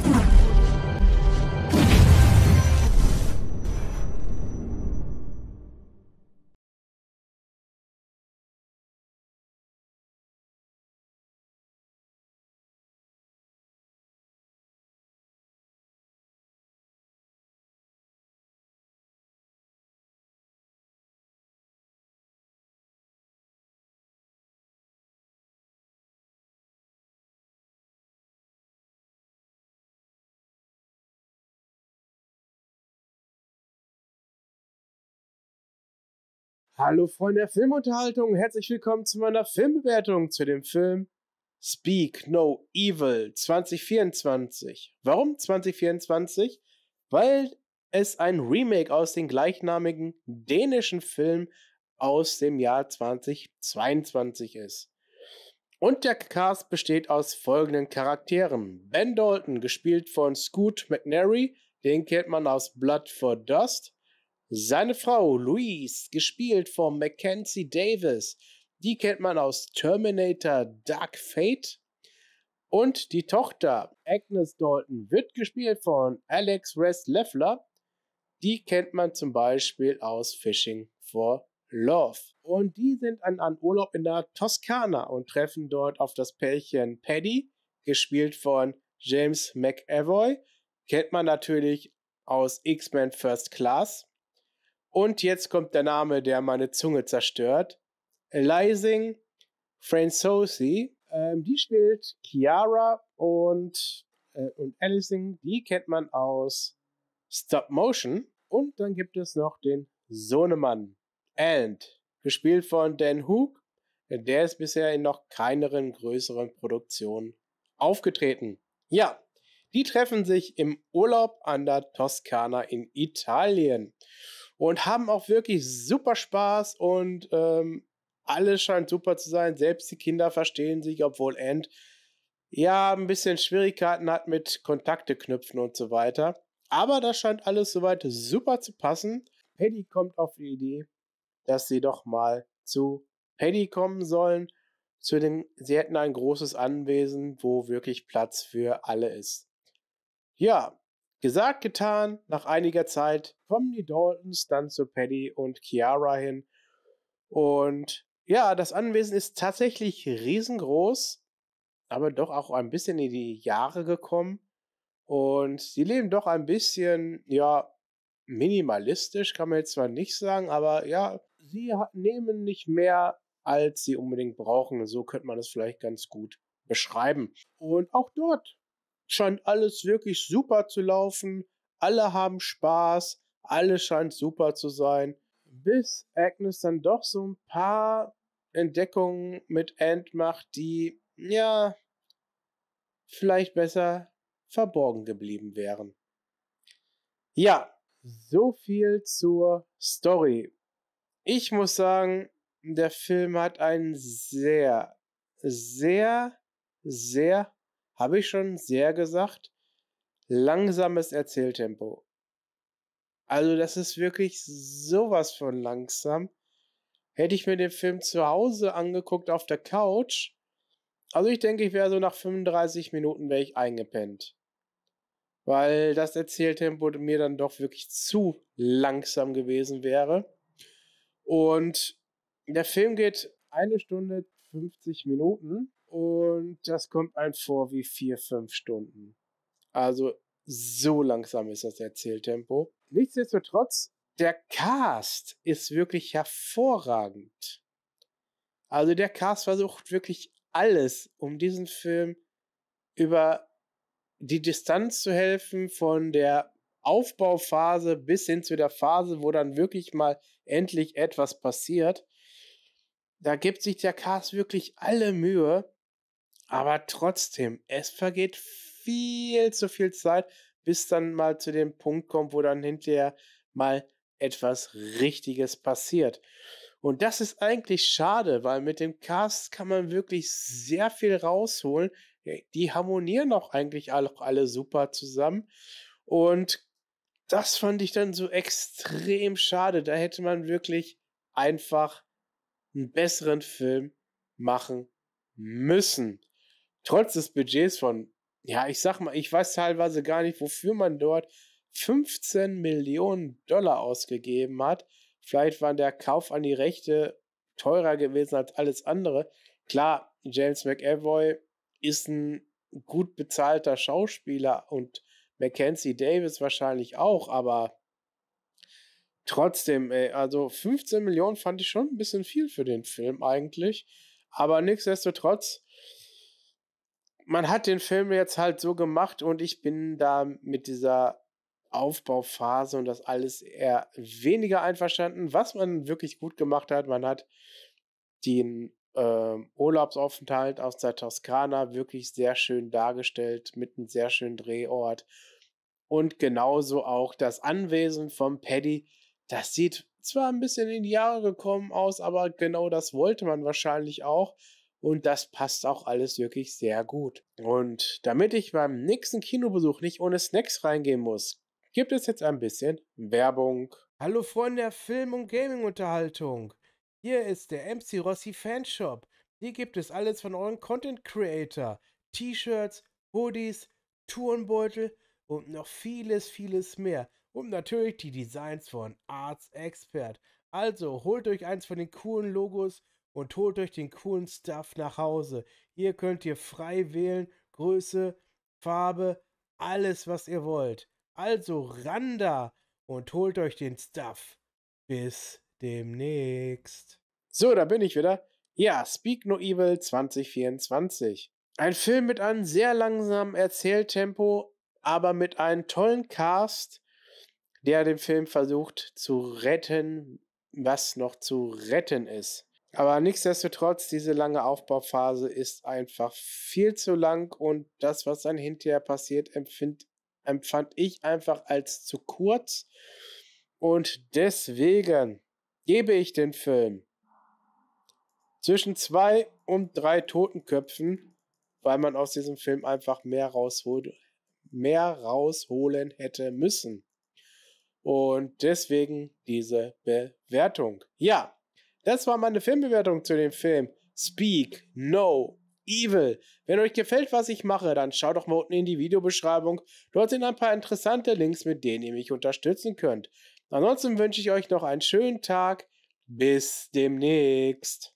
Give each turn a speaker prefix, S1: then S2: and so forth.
S1: Thank you. Hallo Freunde der Filmunterhaltung, herzlich willkommen zu meiner Filmbewertung zu dem Film Speak No Evil 2024. Warum 2024? Weil es ein Remake aus dem gleichnamigen dänischen Film aus dem Jahr 2022 ist. Und der Cast besteht aus folgenden Charakteren. Ben Dalton, gespielt von Scoot McNary, den kennt man aus Blood for Dust. Seine Frau Louise, gespielt von Mackenzie Davis, die kennt man aus Terminator Dark Fate. Und die Tochter Agnes Dalton wird gespielt von Alex Rest Leffler. Die kennt man zum Beispiel aus Fishing for Love. Und die sind an einem Urlaub in der Toskana und treffen dort auf das Pärchen Paddy, gespielt von James McAvoy. Kennt man natürlich aus X-Men First Class. Und jetzt kommt der Name, der meine Zunge zerstört. Elizing Franzosi. Ähm, die spielt Chiara und, äh, und Alison. Die kennt man aus Stop Motion. Und dann gibt es noch den Sohnemann. And. Gespielt von Dan Hook. Der ist bisher in noch keineren größeren Produktionen aufgetreten. Ja, die treffen sich im Urlaub an der Toskana in Italien und haben auch wirklich super Spaß und ähm, alles scheint super zu sein. Selbst die Kinder verstehen sich, obwohl End ja ein bisschen Schwierigkeiten hat mit Kontakte knüpfen und so weiter. Aber das scheint alles soweit super zu passen. Paddy kommt auf die Idee, dass sie doch mal zu Paddy kommen sollen. Zu den, sie hätten ein großes Anwesen, wo wirklich Platz für alle ist. Ja, Gesagt, getan, nach einiger Zeit kommen die Daltons dann zu Paddy und Chiara hin. Und ja, das Anwesen ist tatsächlich riesengroß, aber doch auch ein bisschen in die Jahre gekommen. Und sie leben doch ein bisschen, ja, minimalistisch, kann man jetzt zwar nicht sagen, aber ja, sie nehmen nicht mehr, als sie unbedingt brauchen. So könnte man es vielleicht ganz gut beschreiben. Und auch dort scheint alles wirklich super zu laufen. Alle haben Spaß. Alles scheint super zu sein. Bis Agnes dann doch so ein paar Entdeckungen mit Ant macht, die, ja, vielleicht besser verborgen geblieben wären. Ja, so viel zur Story. Ich muss sagen, der Film hat einen sehr, sehr, sehr habe ich schon sehr gesagt, langsames Erzähltempo. Also das ist wirklich sowas von langsam. Hätte ich mir den Film zu Hause angeguckt auf der Couch, also ich denke, ich wäre so nach 35 Minuten wäre ich eingepennt. Weil das Erzähltempo mir dann doch wirklich zu langsam gewesen wäre. Und der Film geht eine Stunde 50 Minuten. Und das kommt einem vor wie vier, fünf Stunden. Also so langsam ist das Erzähltempo. Nichtsdestotrotz, der Cast ist wirklich hervorragend. Also der Cast versucht wirklich alles, um diesen Film über die Distanz zu helfen von der Aufbauphase bis hin zu der Phase, wo dann wirklich mal endlich etwas passiert. Da gibt sich der Cast wirklich alle Mühe. Aber trotzdem, es vergeht viel zu viel Zeit, bis dann mal zu dem Punkt kommt, wo dann hinterher mal etwas Richtiges passiert. Und das ist eigentlich schade, weil mit dem Cast kann man wirklich sehr viel rausholen. Äh, die harmonieren auch eigentlich alle super zusammen. Und das fand ich dann so extrem schade. Da hätte man wirklich einfach einen besseren Film machen müssen trotz des Budgets von, ja, ich sag mal, ich weiß teilweise gar nicht, wofür man dort 15 Millionen Dollar ausgegeben hat. Vielleicht war der Kauf an die Rechte teurer gewesen als alles andere. Klar, James McAvoy ist ein gut bezahlter Schauspieler und Mackenzie Davis wahrscheinlich auch, aber trotzdem, ey, also 15 Millionen fand ich schon ein bisschen viel für den Film eigentlich. Aber nichtsdestotrotz, man hat den Film jetzt halt so gemacht und ich bin da mit dieser Aufbauphase und das alles eher weniger einverstanden. Was man wirklich gut gemacht hat, man hat den äh, Urlaubsaufenthalt aus der Toskana wirklich sehr schön dargestellt mit einem sehr schönen Drehort und genauso auch das Anwesen von Paddy. Das sieht zwar ein bisschen in die Jahre gekommen aus, aber genau das wollte man wahrscheinlich auch. Und das passt auch alles wirklich sehr gut. Und damit ich beim nächsten Kinobesuch nicht ohne Snacks reingehen muss, gibt es jetzt ein bisschen Werbung. Hallo Freunde der Film- und Gaming-Unterhaltung. Hier ist der MC Rossi Fanshop. Hier gibt es alles von euren Content Creator. T-Shirts, Hoodies, Tourenbeutel und noch vieles, vieles mehr. Und natürlich die Designs von Arts Expert. Also holt euch eins von den coolen Logos und holt euch den coolen Stuff nach Hause. Hier könnt ihr frei wählen, Größe, Farbe, alles, was ihr wollt. Also ran da und holt euch den Stuff. Bis demnächst. So, da bin ich wieder. Ja, Speak No Evil 2024. Ein Film mit einem sehr langsamen Erzähltempo, aber mit einem tollen Cast, der den Film versucht zu retten, was noch zu retten ist. Aber nichtsdestotrotz, diese lange Aufbauphase ist einfach viel zu lang und das, was dann hinterher passiert, empfind, empfand ich einfach als zu kurz. Und deswegen gebe ich den Film zwischen zwei und drei Totenköpfen, weil man aus diesem Film einfach mehr, raushol mehr rausholen hätte müssen. Und deswegen diese Bewertung. Ja, das war meine Filmbewertung zu dem Film Speak No Evil. Wenn euch gefällt, was ich mache, dann schaut doch mal unten in die Videobeschreibung. Dort sind ein paar interessante Links, mit denen ihr mich unterstützen könnt. Ansonsten wünsche ich euch noch einen schönen Tag. Bis demnächst.